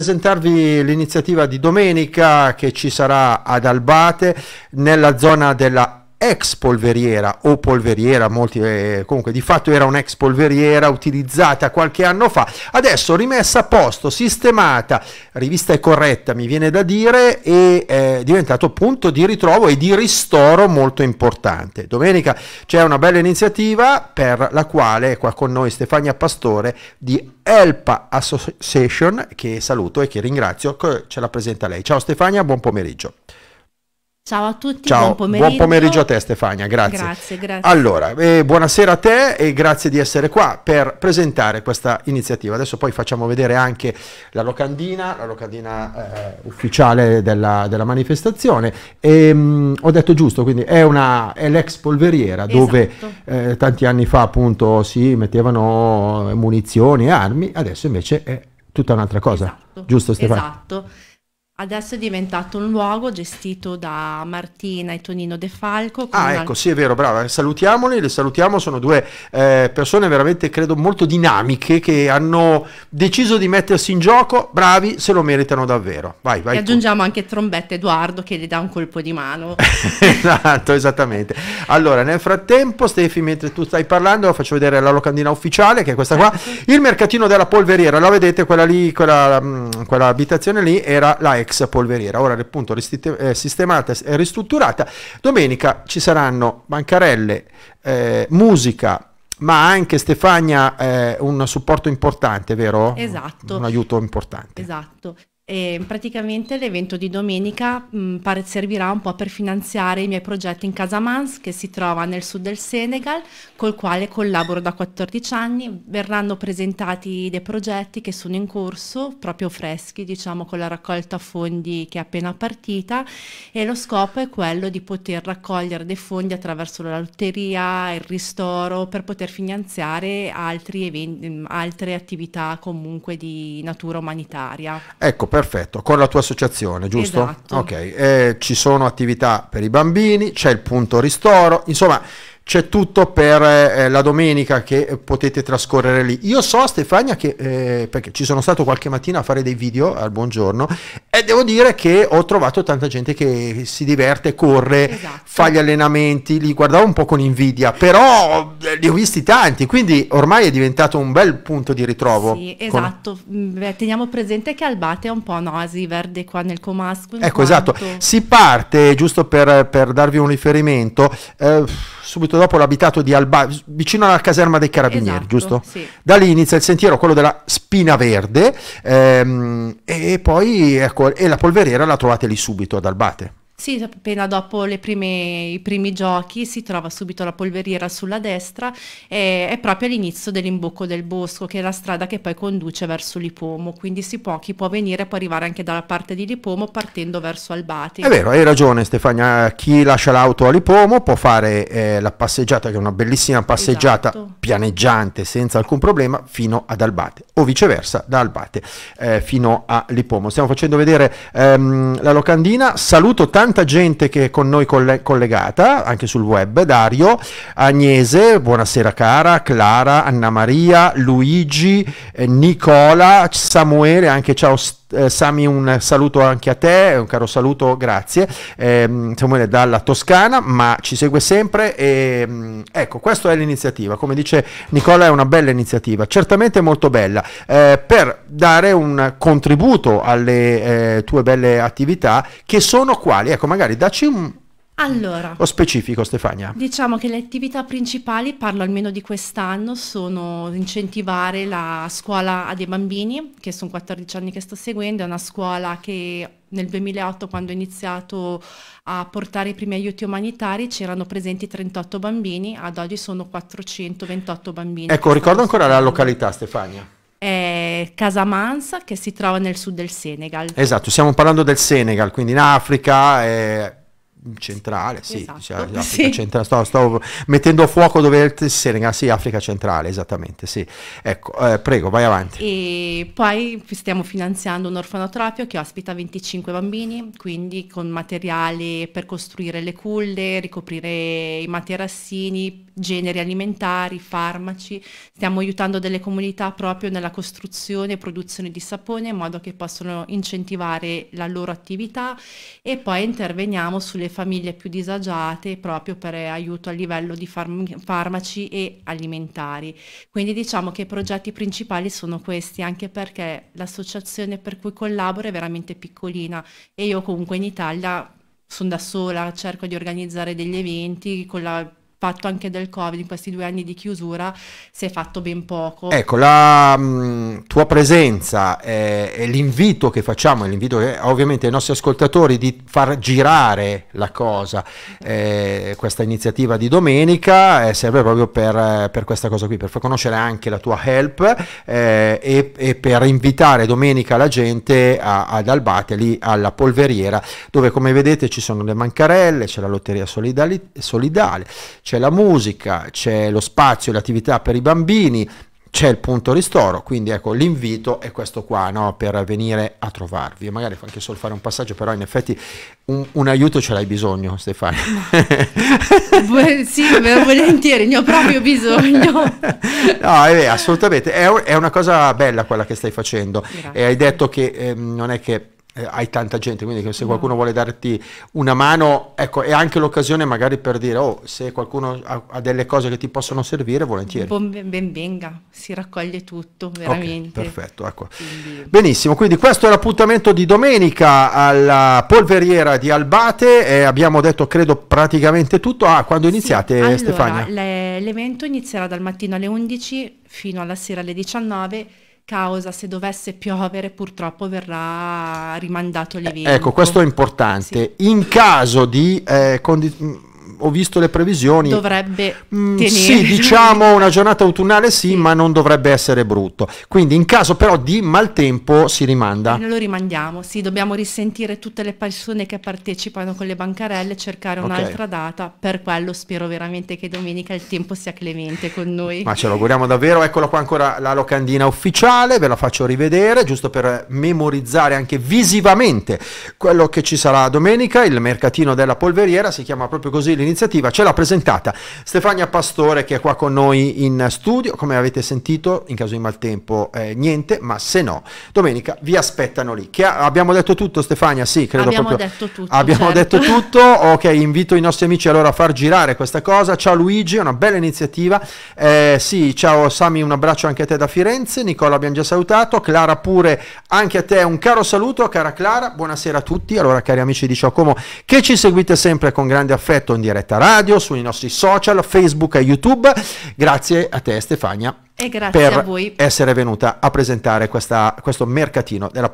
presentarvi l'iniziativa di domenica che ci sarà ad Albate nella zona della ex polveriera o polveriera, molti, eh, comunque di fatto era un'ex polveriera utilizzata qualche anno fa, adesso rimessa a posto, sistemata, rivista e corretta mi viene da dire, e eh, diventato punto di ritrovo e di ristoro molto importante. Domenica c'è una bella iniziativa per la quale è qua con noi Stefania Pastore di Elpa Association, che saluto e che ringrazio, ce la presenta lei. Ciao Stefania, buon pomeriggio. Ciao a tutti, Ciao, buon pomeriggio. Buon pomeriggio a te Stefania, grazie. Grazie, grazie. Allora, eh, buonasera a te e grazie di essere qua per presentare questa iniziativa. Adesso poi facciamo vedere anche la locandina, la locandina eh, ufficiale della, della manifestazione. E, ehm, mh, ho detto giusto, quindi è, è l'ex polveriera esatto. dove eh, tanti anni fa appunto si mettevano eh, munizioni e armi, adesso invece è tutta un'altra cosa. Esatto. Giusto Stefania? Esatto. Adesso è diventato un luogo gestito da Martina e Tonino De Falco. Ah, ecco, sì, è vero, brava. Salutiamoli, le salutiamo. Sono due eh, persone veramente, credo, molto dinamiche che hanno deciso di mettersi in gioco. Bravi, se lo meritano davvero. Vai, vai. E aggiungiamo tu. anche Trombetta Edoardo che gli dà un colpo di mano. esatto, esattamente. Allora, nel frattempo, Stefi, mentre tu stai parlando, faccio vedere la locandina ufficiale, che è questa qua. Certo. Il mercatino della polveriera, la vedete, quella lì, quella, mm, quella abitazione lì, era la ex polveriera, ora appunto eh, sistemata e ristrutturata. Domenica ci saranno bancarelle, eh, musica, ma anche Stefania eh, un supporto importante, vero? Esatto. Un aiuto importante. Esatto. E praticamente l'evento di domenica mh, mm, pare servirà un po' per finanziare i miei progetti in Casamans che si trova nel sud del Senegal col quale collaboro da 14 anni. Verranno presentati dei progetti che sono in corso, proprio freschi, diciamo con la raccolta fondi che è appena partita e lo scopo è quello di poter raccogliere dei fondi attraverso la lotteria, il ristoro per poter finanziare altri eventi, mm, altre attività comunque di natura umanitaria. Ecco, Perfetto, con la tua associazione, giusto? Esatto. Ok, eh, ci sono attività per i bambini, c'è il punto ristoro, insomma c'è tutto per eh, la domenica che potete trascorrere lì. Io so Stefania che, eh, perché ci sono stato qualche mattina a fare dei video al buongiorno e devo dire che ho trovato tanta gente che si diverte, corre, esatto. fa gli allenamenti, li guardavo un po' con invidia, però eh, li ho visti tanti, quindi ormai è diventato un bel punto di ritrovo. Sì, esatto, con... Mm, teniamo presente che Albate è un po' noasi verde qua nel Comasco. Ecco, esatto. quanto... esatto, si parte, giusto per, per darvi un riferimento, eh, subito dopo l'abitato di Alba, vicino alla caserma dei carabinieri, esatto, giusto? Sì. Da lì inizia il sentiero, quello della Spina Verde, ehm, e poi ecco, e la polveriera la trovate lì subito ad Albate. Sì, appena dopo prime, i primi giochi si trova subito la polveriera sulla destra e è proprio all'inizio dell'imbocco del bosco, che è la strada che poi conduce verso Lipomo, quindi si può, chi può venire può arrivare anche dalla parte di Lipomo partendo verso Albati. È vero, hai ragione Stefania, chi lascia l'auto a Lipomo può fare eh, la passeggiata, che è una bellissima passeggiata esatto. pianeggiante senza alcun problema fino ad Albate o viceversa da Albate eh, fino a Lipomo. Stiamo facendo vedere ehm, la locandina, saluto tanti tanta gente che è con noi coll- collegata, anche sul web, Dario, Agnese, buonasera cara, Clara, Anna Maria, Luigi, eh, Nicola, Samuele, anche ciao Stefano eh, Sami un saluto anche a te, un caro saluto, grazie. Eh, Samuele dalla Toscana, ma ci segue sempre e mm, ecco, questa è l'iniziativa, come dice Nicola è una bella iniziativa, certamente molto bella, eh, per dare un contributo alle eh, tue belle attività che sono quali, ecco, magari dacci un allora, lo specifico Stefania? Diciamo che le attività principali, parlo almeno di quest'anno, sono incentivare la scuola a dei bambini, che sono 14 anni che sto seguendo, è una scuola che nel 2008 quando ho iniziato a portare i primi aiuti umanitari c'erano presenti 38 bambini, ad oggi sono 428 bambini. Ecco, ricordo ancora la località Stefania è Casa Mansa che si trova nel sud del Senegal. Esatto, stiamo parlando del Senegal, quindi in Africa, eh, centrale, sì, esatto. cioè, sì. Centrale, sto, stavo, mettendo a fuoco dove il Senegal, sì, Africa centrale, esattamente, sì. Ecco, eh, prego, vai avanti. E poi stiamo finanziando un orfanotrofio che ospita 25 bambini, quindi con materiali per costruire le culle, ricoprire i materassini, generi alimentari, farmaci. Stiamo aiutando delle comunità proprio nella costruzione e produzione di sapone in modo che possano incentivare la loro attività e poi interveniamo sulle delle famiglie più disagiate proprio per eh, aiuto a livello di farm farmaci e alimentari. Quindi diciamo che i progetti principali sono questi, anche perché l'associazione per cui collaboro è veramente piccolina e io comunque in Italia sono da sola, cerco di organizzare degli eventi con la fatto anche del Covid, in questi due anni di chiusura, si è fatto ben poco. Ecco, la mh, mm, tua presenza e, eh, e l'invito che facciamo, l'invito ovviamente ai nostri ascoltatori di far girare la cosa, eh, questa iniziativa di domenica, eh, serve proprio per, eh, per, questa cosa qui, per far conoscere anche la tua help eh, e, e, per invitare domenica la gente a, ad Albateli, alla polveriera, dove come vedete ci sono le mancarelle, c'è la lotteria solidali, solidale c'è la musica, c'è lo spazio e le attività per i bambini, c'è il punto ristoro, quindi ecco l'invito è questo qua no? per venire a trovarvi magari anche solo fare un passaggio, però in effetti un, un aiuto ce l'hai bisogno Stefano. Beh, sì, volentieri, ne ho proprio bisogno. no, è, assolutamente, è, è, una cosa bella quella che stai facendo Grazie. e hai detto che eh, non è che eh, hai tanta gente, quindi se mm. qualcuno vuole darti una mano, ecco, è anche l'occasione magari per dire, oh, se qualcuno ha, ha delle cose che ti possono servire, volentieri. Ben, venga, si raccoglie tutto, veramente. Okay, perfetto, ecco. Quindi... Benissimo, quindi questo è l'appuntamento di domenica alla polveriera di Albate, eh, abbiamo detto, credo, praticamente tutto. Ah, quando iniziate, sì, allora, Stefania? l'evento inizierà dal mattino alle 11 fino alla sera alle 19 causa se dovesse piovere purtroppo verrà rimandato eh, l'evento. Ecco, questo è importante. Sì. In caso di eh, condizioni ho visto le previsioni. Dovrebbe mm, tenere. Sì, diciamo una giornata autunnale sì, sì, ma non dovrebbe essere brutto. Quindi in caso però di maltempo si rimanda. noi lo rimandiamo, sì, dobbiamo risentire tutte le persone che partecipano con le bancarelle, cercare un'altra okay. data. Per quello spero veramente che domenica il tempo sia clemente con noi. Ma ce lo auguriamo davvero. Eccola qua ancora la locandina ufficiale, ve la faccio rivedere, giusto per memorizzare anche visivamente quello che ci sarà domenica. Il mercatino della polveriera si chiama proprio così l'inizio l'iniziativa ce l'ha presentata Stefania Pastore che è qua con noi in studio, come avete sentito in caso di maltempo eh, niente, ma se no domenica vi aspettano lì. Che abbiamo detto tutto Stefania? Sì, credo abbiamo proprio. Detto tutto, abbiamo certo. detto tutto, ok invito i nostri amici allora a far girare questa cosa, ciao Luigi, una bella iniziativa, eh, sì ciao Sami un abbraccio anche a te da Firenze, Nicola abbiamo già salutato, Clara pure anche a te un caro saluto cara Clara, buonasera a tutti, allora cari amici di Ciao che ci seguite sempre con grande affetto in diretta diretta radio, sui nostri social, Facebook e YouTube. Grazie a te Stefania. E grazie per essere venuta a presentare questa, questo mercatino della